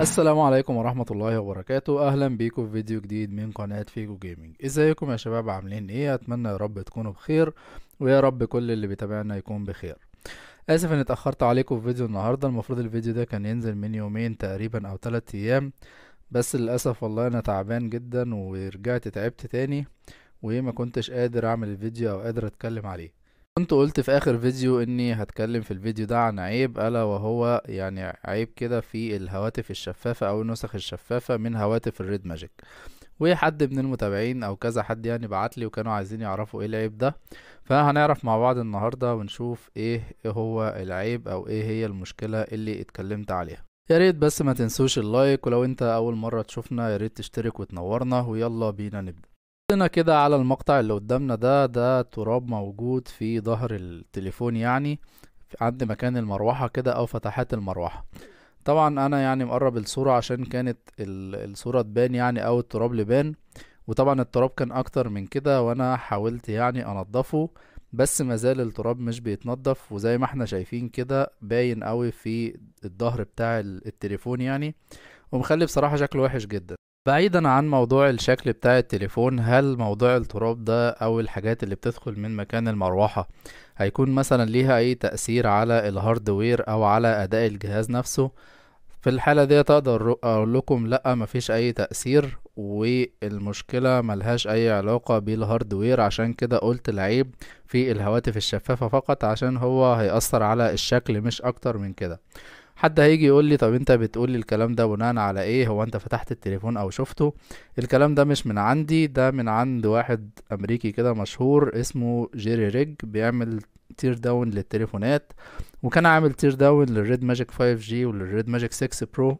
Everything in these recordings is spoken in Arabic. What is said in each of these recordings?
السلام عليكم ورحمة الله وبركاته أهلا بيكم في فيديو جديد من قناة فيجو جيمنج ازيكم يا شباب عاملين ايه اتمنى يا رب تكونوا بخير ويا رب كل اللي بيتابعنا يكون بخير اسف اني اتاخرت عليكم في فيديو النهارده المفروض الفيديو ده كان ينزل من يومين تقريبا او تلات ايام بس للاسف والله انا تعبان جدا ورجعت تعبت تاني وما كنتش قادر اعمل الفيديو او قادر اتكلم عليه كنت قلت في اخر فيديو اني هتكلم في الفيديو ده عن عيب الا وهو يعني عيب كده في الهواتف الشفافة او النسخ الشفافة من هواتف الريد ماجيك وحد من المتابعين او كذا حد يعني بعتلي وكانوا عايزين يعرفوا ايه العيب ده فهنعرف مع بعض النهاردة ونشوف ايه هو العيب او ايه هي المشكلة اللي اتكلمت عليها يا ريت بس ما تنسوش اللايك ولو انت اول مرة تشوفنا يا ريت تشترك وتنورنا ويلا بينا نبدأ بصينا كده على المقطع اللي قدامنا ده ده تراب موجود في ظهر التليفون يعني عند مكان المروحة كده أو فتحات المروحة طبعا أنا يعني مقرب الصورة عشان كانت الصورة تبان يعني أو التراب لبان وطبعا التراب كان أكتر من كده وأنا حاولت يعني أنضفه بس مازال التراب مش بيتنضف وزي ما احنا شايفين كده باين قوي في الظهر بتاع التليفون يعني ومخلي بصراحة شكله وحش جدا بعيدا عن موضوع الشكل بتاع التليفون هل موضوع التراب ده او الحاجات اللي بتدخل من مكان المروحة هيكون مثلا ليها اي تأثير على الهاردوير او على اداء الجهاز نفسه في الحالة دي اقدر اقول لكم لا مفيش اي تأثير والمشكلة ملهاش اي علاقة بالهاردوير عشان كده قلت العيب في الهواتف الشفافة فقط عشان هو هيأثر على الشكل مش اكتر من كده حد هيجي يقول لي طب انت بتقول لي الكلام ده بناء على ايه هو انت فتحت التليفون او شفته الكلام ده مش من عندي ده من عند واحد امريكي كده مشهور اسمه جيري ريج بيعمل تير داون للتليفونات وكان عامل تير داون للريد ماجيك 5 جي وللريد ماجيك 6 برو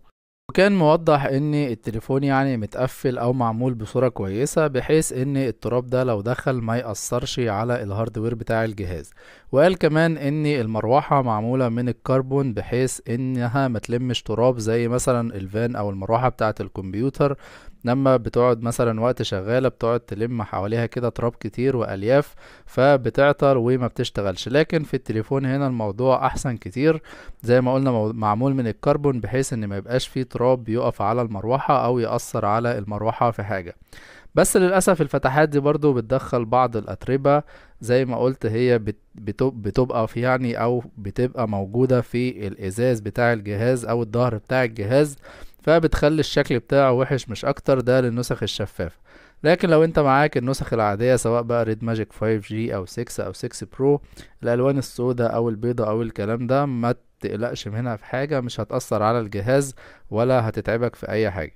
وكان موضح ان التليفون يعني متقفل او معمول بصورة كويسة بحيث ان التراب ده لو دخل ما يأثرش على الهاردوير بتاع الجهاز وقال كمان ان المروحة معمولة من الكربون بحيث انها ما تلمش تراب زي مثلا الفان او المروحة بتاعة الكمبيوتر لما بتقعد مثلا وقت شغالة بتقعد تلم حواليها كده تراب كتير وألياف فبتعطل وما بتشتغلش لكن في التليفون هنا الموضوع أحسن كتير زي ما قلنا معمول من الكربون بحيث ان ما يبقاش فيه تراب يقف على المروحة أو يأثر على المروحة في حاجة بس للأسف الفتحات دي برضو بتدخل بعض الأتربة زي ما قلت هي بتبقى في يعني أو بتبقى موجودة في الإزاز بتاع الجهاز أو الظهر بتاع الجهاز فبتخلي الشكل بتاعه وحش مش اكتر ده للنسخ الشفافة لكن لو انت معاك النسخ العادية سواء بقى ريد ماجيك 5G او 6 او 6 برو الالوان السوداء او البيضة او الكلام ده ما تقلقش منها في حاجة مش هتأثر على الجهاز ولا هتتعبك في اي حاجة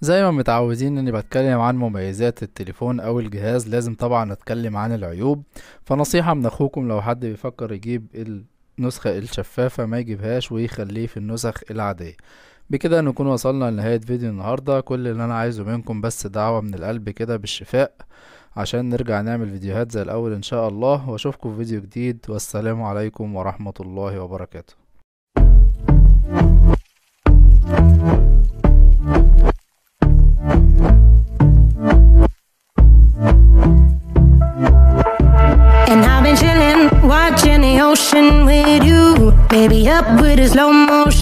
زي ما متعودين اني بتكلم عن مميزات التليفون او الجهاز لازم طبعا اتكلم عن العيوب فنصيحة من اخوكم لو حد بيفكر يجيب النسخة الشفافة ما يجيبهاش ويخليه في النسخ العادية بكده نكون وصلنا لنهاية فيديو النهاردة كل اللي انا عايزه منكم بس دعوة من القلب كده بالشفاء عشان نرجع نعمل فيديوهات زي الاول ان شاء الله واشوفكم في فيديو جديد والسلام عليكم ورحمة الله وبركاته ocean with you. up with a slow motion.